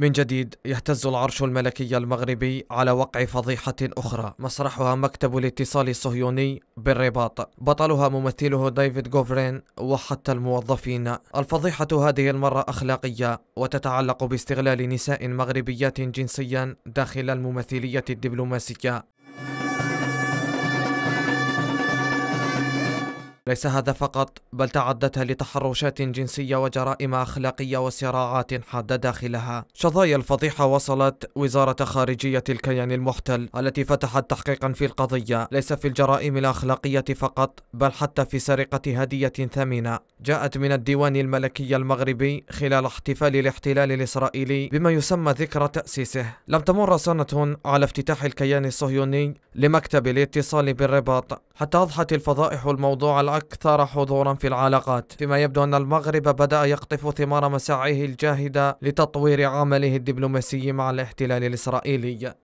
من جديد يهتز العرش الملكي المغربي على وقع فضيحة أخرى مسرحها مكتب الاتصال الصهيوني بالرباط بطلها ممثله ديفيد جوفرين وحتى الموظفين الفضيحة هذه المرة أخلاقية وتتعلق باستغلال نساء مغربيات جنسيا داخل الممثلية الدبلوماسية ليس هذا فقط بل تعدتها لتحرشات جنسية وجرائم أخلاقية وصراعات حادة داخلها شظايا الفضيحة وصلت وزارة خارجية الكيان المحتل التي فتحت تحقيقا في القضية ليس في الجرائم الأخلاقية فقط بل حتى في سرقة هدية ثمينة جاءت من الديوان الملكي المغربي خلال احتفال الاحتلال الإسرائيلي بما يسمى ذكرى تأسيسه لم تمر سنة على افتتاح الكيان الصهيوني لمكتب الاتصال بالرباط حتى أضحت الفضائح الموضوع الأكثر حضورا في العلاقات فيما يبدو أن المغرب بدأ يقطف ثمار مساعيه الجاهدة لتطوير عمله الدبلوماسي مع الاحتلال الإسرائيلي